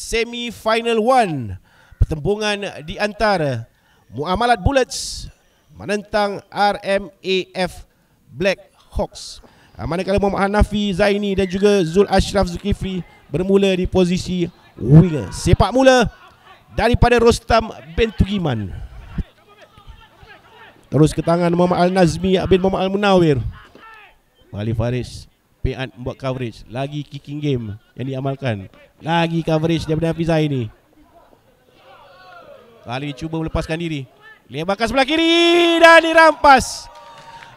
semi final One, pertembungan di antara Muamalat Bullets menentang RMAF Black Hawks. Ah, manakala Muhammad Hanafi Zaini dan juga Zul Ashraf Zulkifli bermula di posisi winger. Sepak mula daripada Rostam bin Tugiman. Terus ke tangan Muhammad Al-Nazmi bin Muhammad Al-Munawir. Ali Faris Piat buat coverage Lagi kicking game Yang diamalkan Lagi coverage daripada Hafizah ini Kali cuba melepaskan diri Lebarkan sebelah kiri Dan dirampas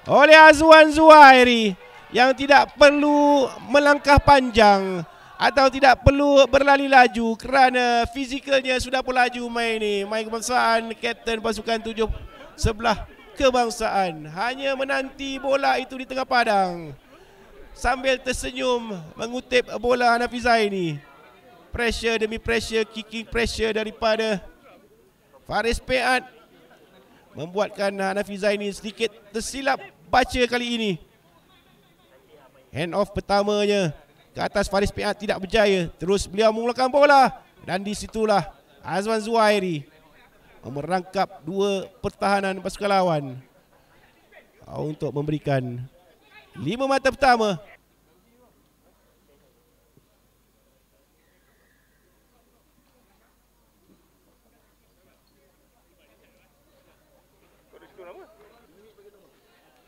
Oleh Azwan Zuhairi Yang tidak perlu melangkah panjang Atau tidak perlu berlari laju Kerana fizikalnya sudah pun laju main ini Main kebangsaan Kapten pasukan tujuh sebelah kebangsaan Hanya menanti bola itu di tengah padang sambil tersenyum mengutip bola Hanafizai ini, Pressure demi pressure, kicking pressure daripada Faris Peat membuatkan Hanafizai ini sedikit tersilap baca kali ini. Hand off pertamanya ke atas Faris Peat tidak berjaya. Terus beliau mengulakan bola dan di situlah Azman Zuhairi merangkap dua pertahanan pasukan lawan untuk memberikan Lima mata pertama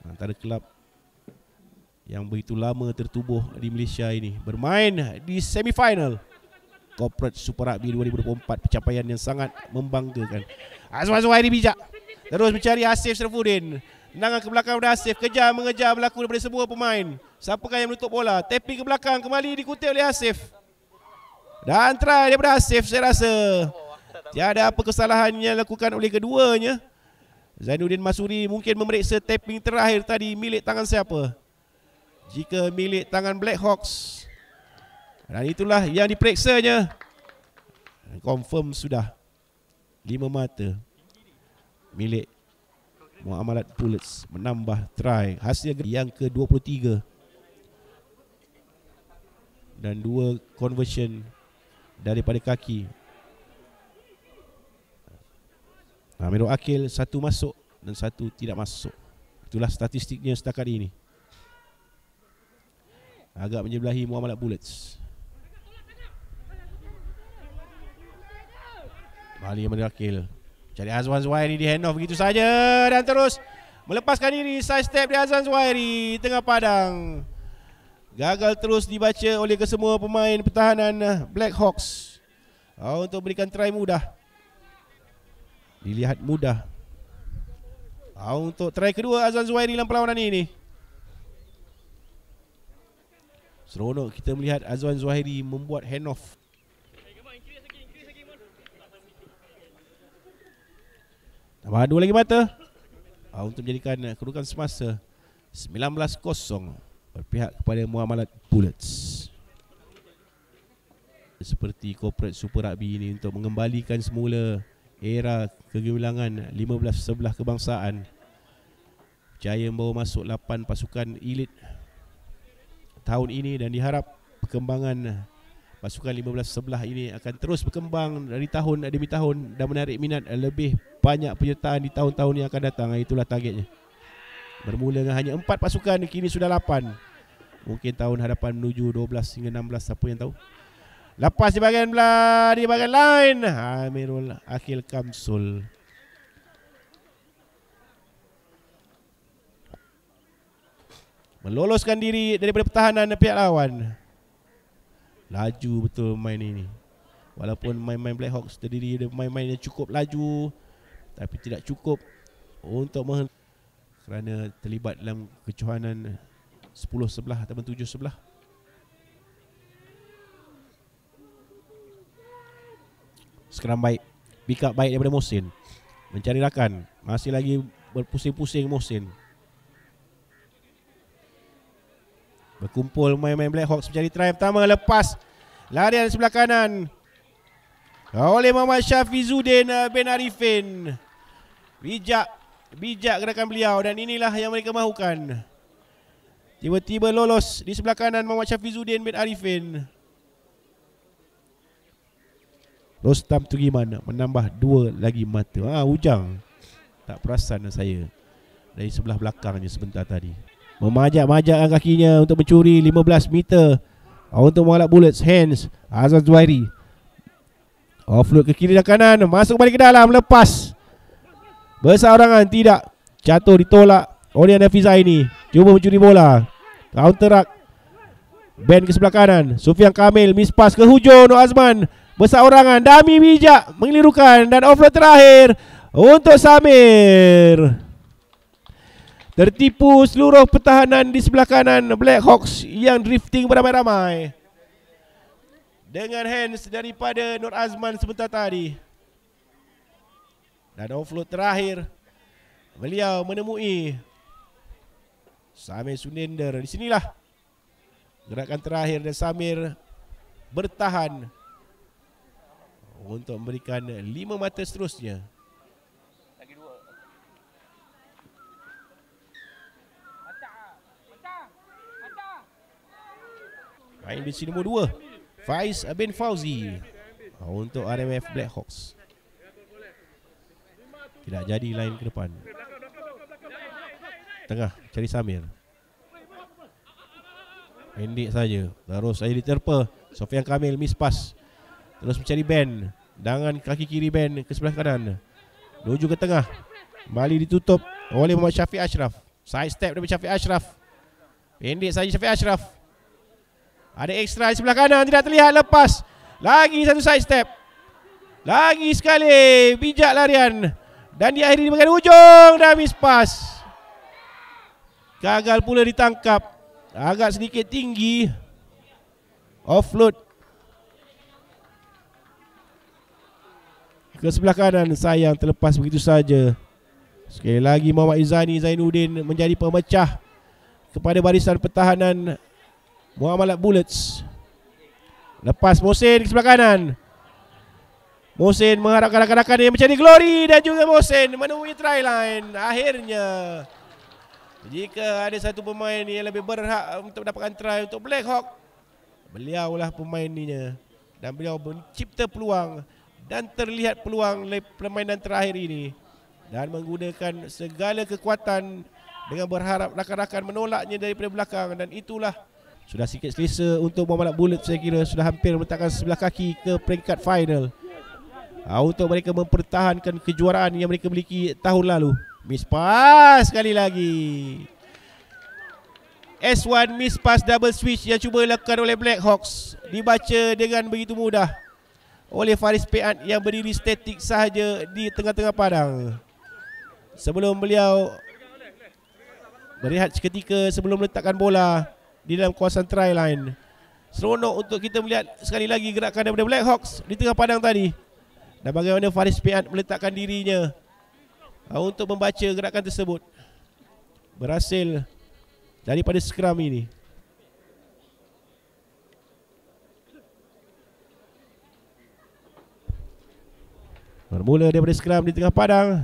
antara kelab yang begitu lama tertubuh di Malaysia ini bermain di semi final Corporate Super Rugby 2024 pencapaian yang sangat membanggakan Azwan ini bijak terus mencari Asif Serfudin Tendangan ke belakang pada Hasif. Kejar mengejar berlaku daripada semua pemain. Siapa kan yang menutup bola? Tapping ke belakang. Kembali dikutip oleh Asif. Dan try daripada Asif. saya rasa. Tiada apa kesalahan yang dilakukan oleh keduanya. Zainuddin Masuri mungkin memeriksa tapping terakhir tadi milik tangan siapa. Jika milik tangan Black Hawks. Dan itulah yang diperiksanya. Confirm sudah. Lima mata. Milik Muamalat Pulitz menambah try hasil yang ke-23 dan dua conversion daripada kaki Amirul Akil satu masuk dan satu tidak masuk itulah statistiknya setakat ini agak menyebelahi Muamalat Bullets Bali Amirul Akil Cari Azwan Zuhairi di handoff begitu saja dan terus melepaskan diri side step di Azwan Zuhairi tengah padang. Gagal terus dibaca oleh kesemua pemain pertahanan Black Hawks. Oh, untuk berikan try mudah. Dilihat mudah. Oh, untuk try kedua Azwan Zuhairi dalam perlawanan ini. Seronok kita melihat Azwan Zuhairi membuat handoff Wah dua lagi mata uh, Untuk menjadikan uh, semasa 19-0 Berpihak kepada Muhammad Bullets Seperti Corporate Super Rugby ini Untuk mengembalikan semula Era kegemilangan 15 sebelah kebangsaan Jaya membawa masuk 8 pasukan elit Tahun ini dan diharap Perkembangan pasukan 15 sebelah ini akan terus berkembang dari tahun demi tahun dan menarik minat lebih banyak penyertaan di tahun-tahun yang akan datang. Ah, itulah targetnya. Bermula dengan hanya 4 pasukan, kini sudah 8. Mungkin tahun hadapan menuju 12 hingga 16, siapa yang tahu. Lepas di bahagian belah, di bahagian lain. Amirul Akhil Kamsul. Meloloskan diri daripada pertahanan pihak lawan. Laju betul main ini Walaupun main-main Blackhawks terdiri dari main-main yang cukup laju Tapi tidak cukup untuk mahu Kerana terlibat dalam kecohanan 10 sebelah atau 7 sebelah Sekarang baik Pick up baik daripada Mohsin Mencari rakan Masih lagi berpusing-pusing Mohsin Berkumpul main-main Black Hawks menjadi try pertama lepas larian sebelah kanan oleh Muhammad Syafizuddin eh, bin Arifin. Bijak bijak gerakan beliau dan inilah yang mereka mahukan. Tiba-tiba lolos di sebelah kanan Muhammad Syafizuddin bin Arifin. Rostam gimana? menambah dua lagi mata. Ah ha, hujang. Tak perasan saya dari sebelah belakangnya sebentar tadi memajak majak lah kakinya untuk mencuri 15 meter Untuk mengalak bullets Hands Azaz Zuhairi Offload ke kiri dan kanan Masuk balik ke dalam Lepas Besar orangan Tidak Jatuh ditolak Orian Nafiza ini Cuba mencuri bola Counter rak Ben ke sebelah kanan Sufian Kamil Miss pass ke hujung Nur Azman Besar orangan Dami bijak Mengelirukan Dan offload terakhir Untuk Samir Tertipu seluruh pertahanan di sebelah kanan Black Hawks yang drifting beramai-ramai. Dengan hands daripada Nur Azman sebentar tadi. Dan offload terakhir. Beliau menemui Samir Sunender. Di sinilah gerakan terakhir dan Samir bertahan untuk memberikan lima mata seterusnya. Main besi nombor dua, Faiz bin Fauzi ah, Untuk RMF Blackhawks Tidak jadi lain ke depan Tengah cari Samir Pendek saja Terus saja diterpa Sofian Kamil miss pass Terus mencari Ben Dengan kaki kiri Ben ke sebelah kanan Menuju ke tengah Kembali ditutup oleh Muhammad Syafiq Ashraf Side step dari Syafiq Ashraf Pendek saja Syafiq Ashraf ada extra di sebelah kanan tidak terlihat lepas. Lagi satu side step. Lagi sekali bijak larian dan diakhiri di bahagian hujung dan miss pass. Gagal pula ditangkap. Agak sedikit tinggi. Offload. Ke sebelah kanan sayang terlepas begitu saja. Sekali lagi Muhammad Izani Zainuddin menjadi pemecah kepada barisan pertahanan Muhammad Bullets Lepas Mohsin ke sebelah kanan Mohsin mengharapkan rakan-rakan yang mencari glory Dan juga Mohsin menemui try line Akhirnya Jika ada satu pemain yang lebih berhak untuk mendapatkan try untuk Black Hawk Beliaulah pemain ininya Dan beliau mencipta peluang Dan terlihat peluang permainan terakhir ini Dan menggunakan segala kekuatan Dengan berharap rakan-rakan menolaknya daripada belakang Dan itulah sudah sikit selesa untuk Muhammad Bullet saya kira sudah hampir meletakkan sebelah kaki ke peringkat final. Ha, untuk mereka mempertahankan kejuaraan yang mereka miliki tahun lalu. Miss pass sekali lagi. S1 miss pass double switch yang cuba dilakukan oleh Black Hawks. Dibaca dengan begitu mudah oleh Faris Pean yang berdiri statik sahaja di tengah-tengah padang. Sebelum beliau berehat seketika sebelum meletakkan Bola di dalam kawasan try line. Seronok untuk kita melihat sekali lagi gerakan daripada Black Hawks di tengah padang tadi. Dan bagaimana Faris Piat meletakkan dirinya ah, untuk membaca gerakan tersebut. Berhasil daripada skram ini. Bermula daripada skram di tengah padang.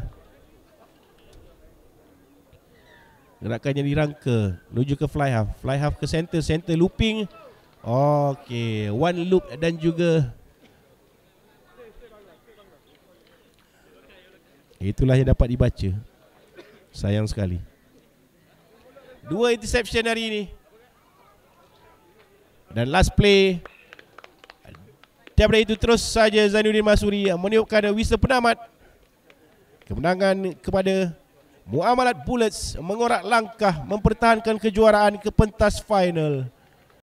Gerakannya yang dirangka Menuju ke fly half Fly half ke center Center looping okey, One loop dan juga Itulah yang dapat dibaca Sayang sekali Dua interception hari ini Dan last play Daripada itu terus saja Zainuddin Masuri Meniupkan whistle penamat Kemenangan kepada Muamalat Bullets mengorak langkah mempertahankan kejuaraan ke pentas final.